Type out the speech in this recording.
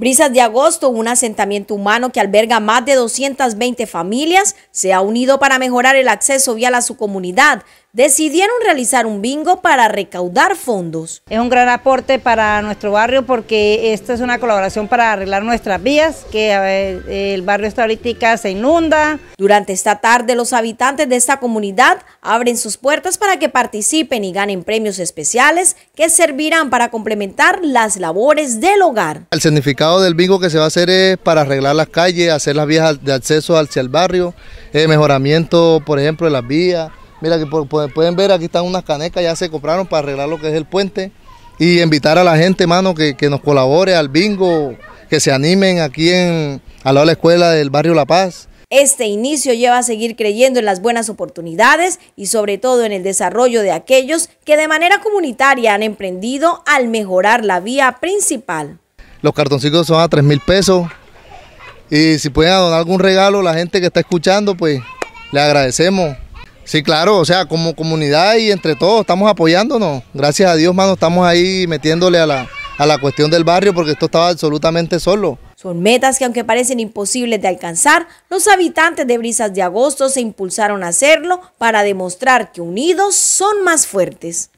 Brisas de Agosto, un asentamiento humano que alberga más de 220 familias, se ha unido para mejorar el acceso vial a su comunidad. Decidieron realizar un bingo para recaudar fondos. Es un gran aporte para nuestro barrio porque esta es una colaboración para arreglar nuestras vías, que el barrio está se inunda. Durante esta tarde los habitantes de esta comunidad abren sus puertas para que participen y ganen premios especiales que servirán para complementar las labores del hogar. El significado del bingo que se va a hacer es para arreglar las calles, hacer las vías de acceso hacia el barrio, eh, mejoramiento, por ejemplo, de las vías. Mira que pueden ver, aquí están unas canecas, ya se compraron para arreglar lo que es el puente. Y invitar a la gente, mano, que, nos colabore al bingo, que se animen aquí en, al lado de la escuela del barrio La Paz. Este inicio lleva a seguir creyendo en las buenas oportunidades y sobre todo en el desarrollo de aquellos que de manera comunitaria han emprendido al mejorar la vía principal. Los cartoncitos son a 3 mil pesos. Y si pueden donar algún regalo, la gente que está escuchando, pues le agradecemos. Sí, claro, o sea, como comunidad y entre todos estamos apoyándonos. Gracias a Dios, mano, estamos ahí metiéndole a la, a la cuestión del barrio porque esto estaba absolutamente solo. Son metas que aunque parecen imposibles de alcanzar, los habitantes de Brisas de Agosto se impulsaron a hacerlo para demostrar que unidos son más fuertes.